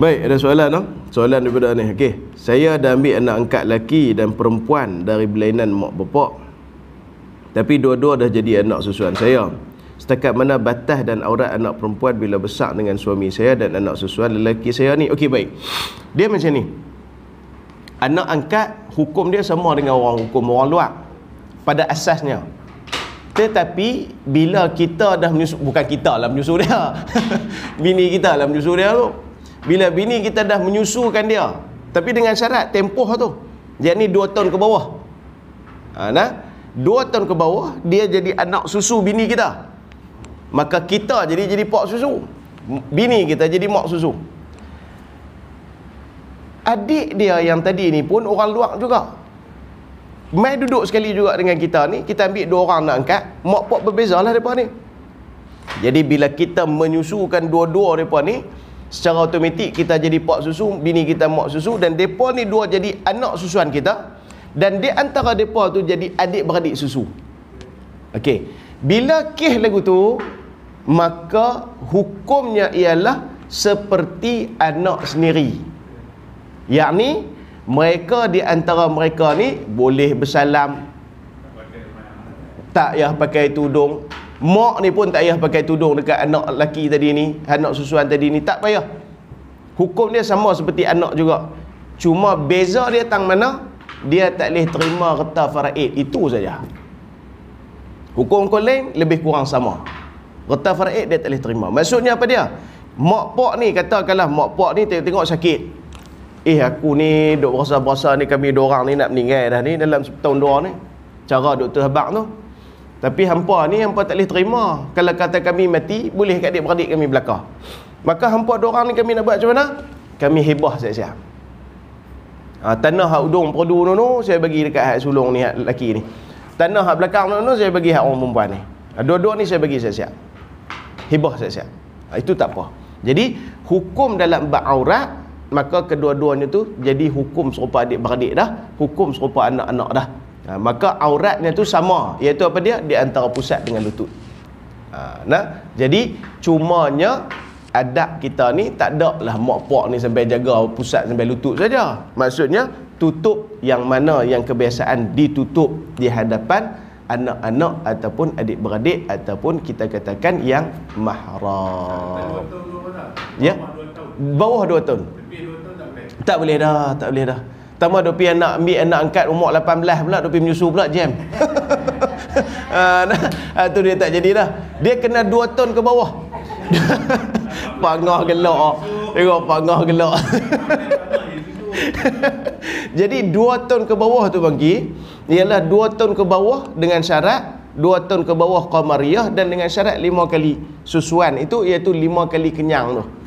Baik, ada soalan tak? No? Soalan daripada ni. Okey. Saya dah ambil anak angkat lelaki dan perempuan dari belainan mak bapak. Tapi dua-dua dah jadi anak susuan saya. Setakat mana batas dan aurat anak perempuan bila besar dengan suami saya dan anak susuan lelaki saya ni? Okey, baik. Dia macam ni. Anak angkat, hukum dia sama dengan orang hukum orang luar. Pada asasnya. Tetapi bila kita dah menyusu, bukan kita lah menyusu dia. Bini kita lah menyusu dia tu bila bini kita dah menyusukan dia tapi dengan syarat tempoh tu ni dua tahun ke bawah ha, nah 2 tahun ke bawah dia jadi anak susu bini kita maka kita jadi jadi pak susu bini kita jadi mak susu adik dia yang tadi ni pun orang luar juga mai duduk sekali juga dengan kita ni kita ambil dua orang nak angkat mak pak lah depa ni jadi bila kita menyusukan dua-dua depa ni secara automatik kita jadi pak susu bini kita mak susu dan depa ni dua jadi anak susuan kita dan di antara depa tu jadi adik beradik susu okey bila kih lagu tu maka hukumnya ialah seperti anak sendiri yakni mereka di antara mereka ni boleh bersalam tak ya pakai tudung mak ni pun tak payah pakai tudung dekat anak lelaki tadi ni anak susuan tadi ni tak payah hukum dia sama seperti anak juga cuma beza dia tang mana dia tak boleh terima kata faraid itu saja hukum kau lain lebih kurang sama kata faraid dia tak boleh terima maksudnya apa dia mak pak ni katakanlah mak pak ni tengok, -tengok sakit eh aku ni duk berasa-berasa ni kami dua orang ni nak meninggal dah ni dalam setahun dua ni cara doktor habak tu tapi hampa ni hampa tak boleh terima kalau kata kami mati boleh kat adik-beradik kami belakang maka hampa dorang ni kami nak buat macam mana kami hebah siap-siap ha, tanah hak udung perdu tu tu saya bagi dekat hak sulung ni hak lelaki ni tanah hak belakang tu tu saya bagi hak orang perempuan ni ha, dua-dua ni saya bagi siap-siap hebah siap-siap ha, itu tak apa jadi hukum dalam ba'aurat maka kedua-duanya tu jadi hukum serupa adik-beradik dah hukum serupa anak-anak dah ha, maka auratnya tu sama iaitu apa dia di antara pusat dengan lutut ha, nah jadi cumanya adab kita ni tak ada lah mak pak ni sampai jaga pusat sampai lutut saja maksudnya tutup yang mana yang kebiasaan ditutup di hadapan anak-anak ataupun adik-beradik ataupun kita katakan yang mahram ya bawah 2 tahun tak boleh dah tak boleh dah Pertama dopi anak ambil anak angkat umur 18 pula dopi menyusu pula jam. Ah, ah tu dia tak jadi jadilah. Dia kena 2 ton ke bawah. pangah gelak. Oh. Tengok pangah gelak. Jadi 2 ton ke bawah tu bagi ialah 2 ton ke bawah dengan syarat 2 ton ke bawah qamariyah dan dengan syarat 5 kali susuan itu iaitu 5 kali kenyang tu.